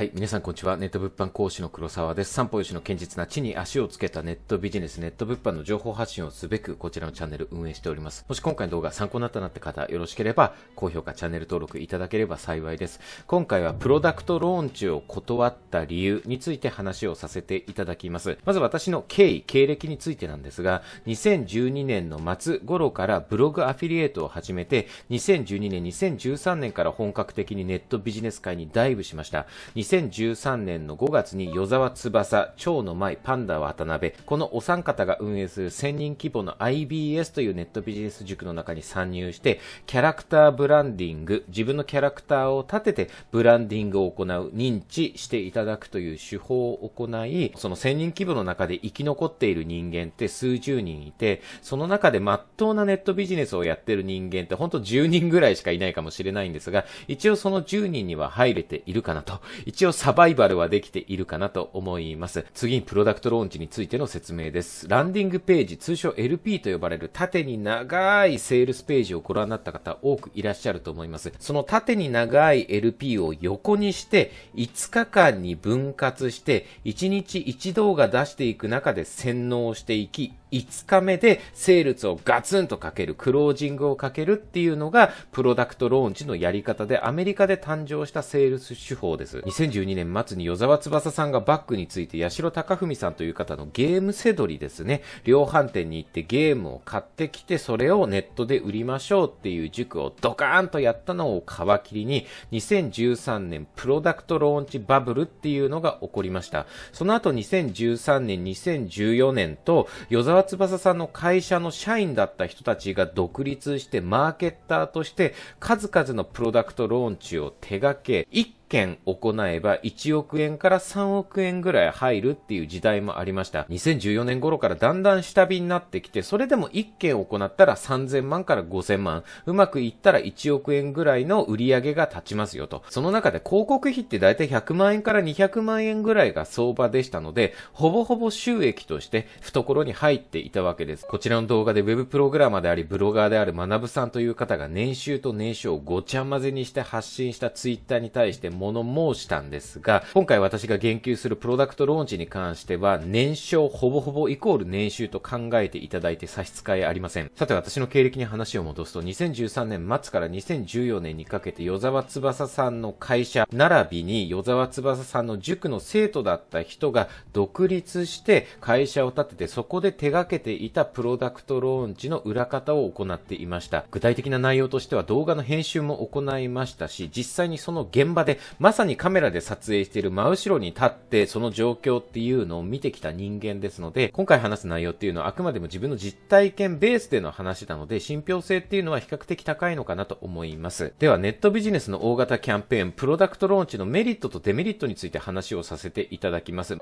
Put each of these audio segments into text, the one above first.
はい。皆さん、こんにちは。ネット物販講師の黒沢です。散歩よしの堅実な地に足をつけたネットビジネス、ネット物販の情報発信をすべく、こちらのチャンネル運営しております。もし今回の動画参考になったなって方、よろしければ、高評価、チャンネル登録いただければ幸いです。今回は、プロダクトローンチを断った理由について話をさせていただきます。まず私の経緯、経歴についてなんですが、2012年の末頃からブログアフィリエイトを始めて、2012年、2013年から本格的にネットビジネス界にダイブしました。2013年の5月に与沢翼、蝶の舞、パンダ渡辺、このお三方が運営する1000人規模の IBS というネットビジネス塾の中に参入して、キャラクターブランディング、自分のキャラクターを立ててブランディングを行う、認知していただくという手法を行い、その1000人規模の中で生き残っている人間って数十人いて、その中で真っ当なネットビジネスをやってる人間ってほんと10人ぐらいしかいないかもしれないんですが、一応その10人には入れているかなと一応サバイバルはできているかなと思います。次にプロダクトローンチについての説明です。ランディングページ、通称 LP と呼ばれる縦に長いセールスページをご覧になった方多くいらっしゃると思います。その縦に長い LP を横にして5日間に分割して1日1動画出していく中で洗脳していき、5日目でセールスをガツンとかける、クロージングをかけるっていうのが、プロダクトローンチのやり方で、アメリカで誕生したセールス手法です。2012年末に与沢翼さんがバッグについて、八代隆文さんという方のゲームせどりですね。量販店に行ってゲームを買ってきて、それをネットで売りましょうっていう塾をドカーンとやったのを皮切りに、2013年プロダクトローンチバブルっていうのが起こりました。その後2013年、2014年と、与沢沢翼さんの会社の社員だった人たちが独立してマーケッターとして数々のプロダクトローンチを手掛け、一件行えば1億円から3億円ぐらい入るっていう時代もありました。2014年頃からだんだん下火になってきて、それでも1件行ったら3000万から5000万、うまくいったら1億円ぐらいの売り上げが立ちますよと。その中で広告費って大い100万円から200万円ぐらいが相場でしたので、ほぼほぼ収益として懐に入っていたわけです。こちらの動画でウェブプログラマーであり、ブロガーである学さんという方が年収と年収をごちゃ混ぜにして発信した t w i t t に対して物申したんですが、今回私が言及するプロダクトローンチに関しては、年商ほぼほぼイコール年収と考えていただいて差し支えありません。さて私の経歴に話を戻すと、2013年末から2014年にかけて、与沢翼さんの会社、並びに与沢翼さんの塾の生徒だった人が独立して会社を立てて、そこで手掛けていたプロダクトローンチの裏方を行っていました。具体的な内容としては動画の編集も行いましたし、実際にその現場でまさにカメラで撮影している真後ろに立って、その状況っていうのを見てきた人間ですので、今回話す内容っていうのはあくまでも自分の実体験ベースでの話なので、信憑性っていうのは比較的高いのかなと思います。では、ネットビジネスの大型キャンペーン、プロダクトローンチのメリットとデメリットについて話をさせていただきます。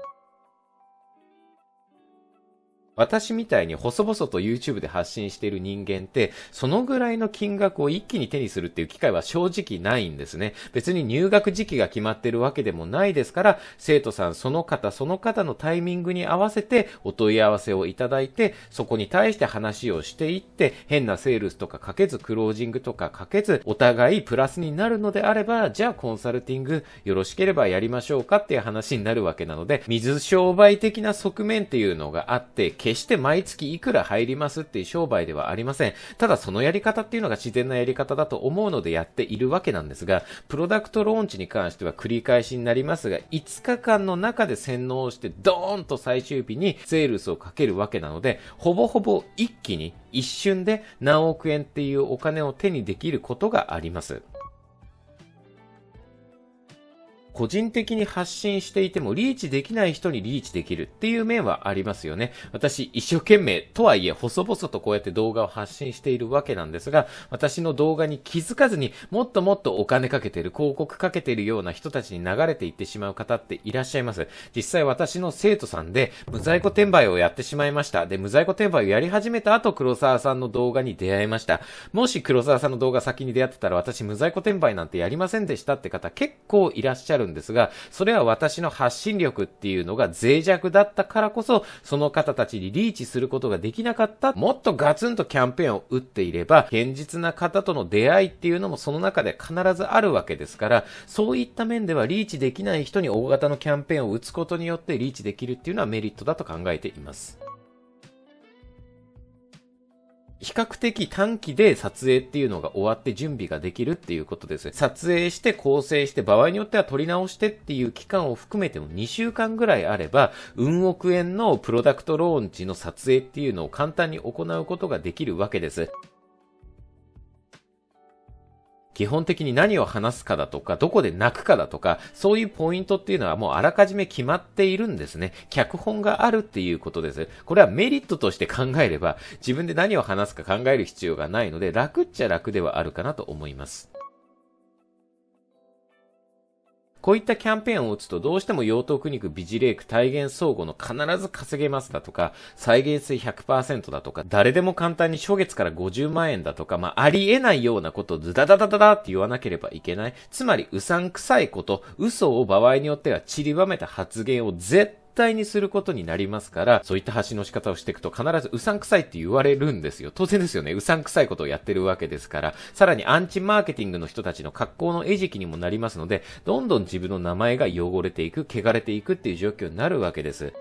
私みたいに細々と YouTube で発信している人間って、そのぐらいの金額を一気に手にするっていう機会は正直ないんですね。別に入学時期が決まってるわけでもないですから、生徒さんその方その方のタイミングに合わせてお問い合わせをいただいて、そこに対して話をしていって、変なセールスとかかけず、クロージングとかかけず、お互いプラスになるのであれば、じゃあコンサルティングよろしければやりましょうかっていう話になるわけなので、水商売的な側面っていうのがあって、決して毎月いくら入りますっていう商売ではありません。ただそのやり方っていうのが自然なやり方だと思うのでやっているわけなんですが、プロダクトローンチに関しては繰り返しになりますが、5日間の中で洗脳してドーンと最終日にセールスをかけるわけなので、ほぼほぼ一気に一瞬で何億円っていうお金を手にできることがあります。個人的に発信していてもリーチできない人にリーチできるっていう面はありますよね。私一生懸命とはいえ細々とこうやって動画を発信しているわけなんですが、私の動画に気づかずにもっともっとお金かけてる、広告かけてるような人たちに流れていってしまう方っていらっしゃいます。実際私の生徒さんで無在庫転売をやってしまいました。で、無在庫転売をやり始めた後黒沢さんの動画に出会いました。もし黒沢さんの動画先に出会ってたら私無在庫転売なんてやりませんでしたって方結構いらっしゃるんですが、それは私の発信力っていうのが脆弱だったからこそ、その方たちにリーチすることができなかった、もっとガツンとキャンペーンを打っていれば、現実な方との出会いっていうのもその中で必ずあるわけですから、そういった面ではリーチできない人に大型のキャンペーンを打つことによってリーチできるっていうのはメリットだと考えています。比較的短期で撮影っていうのが終わって準備ができるっていうことです撮影して構成して場合によっては撮り直してっていう期間を含めても2週間ぐらいあれば、運億円のプロダクトローンチの撮影っていうのを簡単に行うことができるわけです。基本的に何を話すかだとか、どこで泣くかだとか、そういうポイントっていうのはもうあらかじめ決まっているんですね。脚本があるっていうことです。これはメリットとして考えれば、自分で何を話すか考える必要がないので、楽っちゃ楽ではあるかなと思います。こういったキャンペーンを打つとどうしても養豚苦肉ビジレーク体現相互の必ず稼げますだとか、再現性100%だとか、誰でも簡単に初月から50万円だとか、まあ、ありえないようなことをズダダダダダって言わなければいけない。つまり、うさんくさいこと、嘘を場合によっては散りばめた発言を絶対対にすることになりますから、そういった発信の仕方をしていくと必ずうさんくさいって言われるんですよ。当然ですよね。うさんくさいことをやってるわけですから、さらにアンチマーケティングの人たちの格好の餌食にもなりますので、どんどん自分の名前が汚れていく、汚れていくっていう状況になるわけです。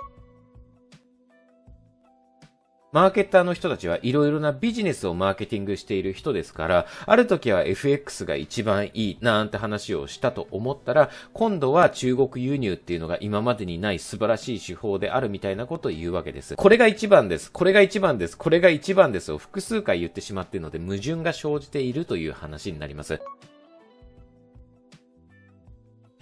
マーケッターの人たちはいろいろなビジネスをマーケティングしている人ですから、ある時は FX が一番いいなんて話をしたと思ったら、今度は中国輸入っていうのが今までにない素晴らしい手法であるみたいなことを言うわけです。これが一番です。これが一番です。これが一番ですを複数回言ってしまっているので矛盾が生じているという話になります。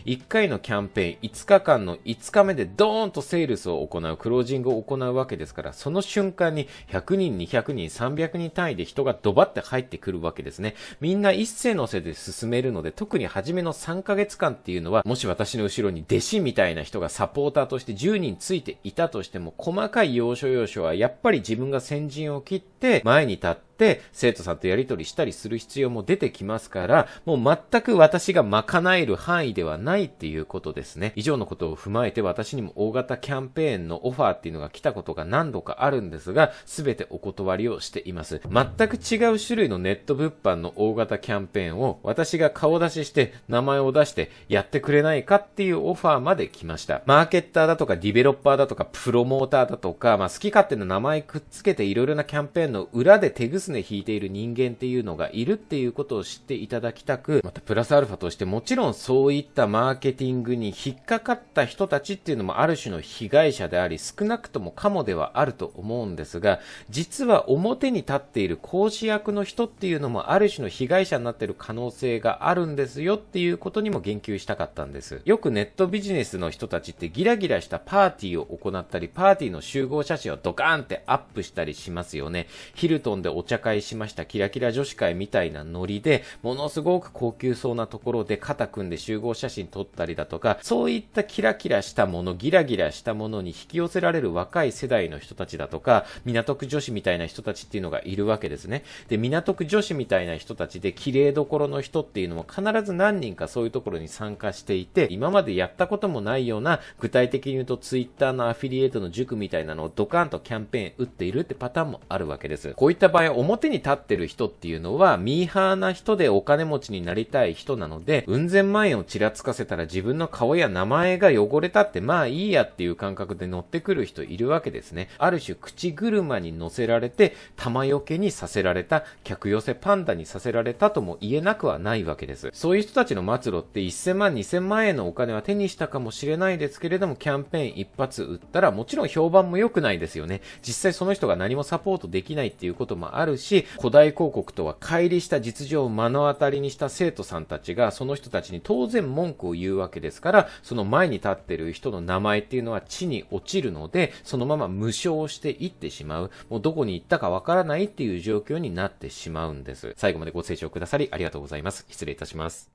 1回のキャンペーン5日間の5日目でドーンとセールスを行う、クロージングを行うわけですから、その瞬間に100人、200人、300人単位で人がドバって入ってくるわけですね。みんな一斉のせで進めるので、特に初めの3ヶ月間っていうのは、もし私の後ろに弟子みたいな人がサポーターとして10人ついていたとしても、細かい要所要所はやっぱり自分が先陣を切って前に立って、生徒さんとやり取りしたりする必要も出てきますから、もう全く私が賄える範囲ではないっていうことですね。以上のことを踏まえて私にも大型キャンペーンのオファーっていうのが来たことが何度かあるんですが、すべてお断りをしています。全く違う種類のネット物販の大型キャンペーンを私が顔出しして名前を出してやってくれないかっていうオファーまで来ました。マーケッターだとかディベロッパーだとかプロモーターだとか、まあ好き勝手な名前くっつけていろいろなキャンペーンの裏で手すね引いている人間っていうのがいるっていうことを知っていただきたく、またプラスアルファとしてもちろんそういったマーケティングに引っかかった人たちっていうのもある種の被害者であり、少なくともかもではあると思うんですが、実は表に立っている講師役の人っていうのもある種の被害者になってる可能性があるんですよっていうことにも言及したかったんです。よくネットビジネスの人たちってギラギラしたパーティーを行ったり、パーティーの集合写真をドカーンってアップしたりしますよね。ヒルトンでお茶茶会しました、キラキラ女子会みたいなノリで、ものすごく高級そうなところで肩組んで集合写真撮ったりだとか、そういったキラキラしたもの、ギラギラしたものに引き寄せられる若い世代の人たちだとか、港区女子みたいな人たちっていうのがいるわけですね。で、港区女子みたいな人たちで、綺麗どころの人っていうのも必ず何人かそういうところに参加していて、今までやったこともないような、具体的に言うと Twitter のアフィリエイトの塾みたいなのをドカンとキャンペーン打っているってパターンもあるわけです。こういった場合、表に立ってる人っていうのは、ミーハーな人でお金持ちになりたい人なので、うん千万円をちらつかせたら自分の顔や名前が汚れたってまあいいやっていう感覚で乗ってくる人いるわけですね。ある種口車に乗せられて、玉よけにさせられた、客寄せパンダにさせられたとも言えなくはないわけです。そういう人たちの末路って1000万2000万円のお金は手にしたかもしれないですけれども、キャンペーン一発売ったらもちろん評判も良くないですよね。実際その人が何もサポートできないっていうこともあるうし、古代広告とは乖離した実情を目の当たりにした生徒さんたちが、その人たちに当然文句を言うわけですから、その前に立ってる人の名前っていうのは地に落ちるので、そのまま無償していってしまう。もうどこに行ったかわからないっていう状況になってしまうんです。最後までご清聴くださりありがとうございます。失礼いたします。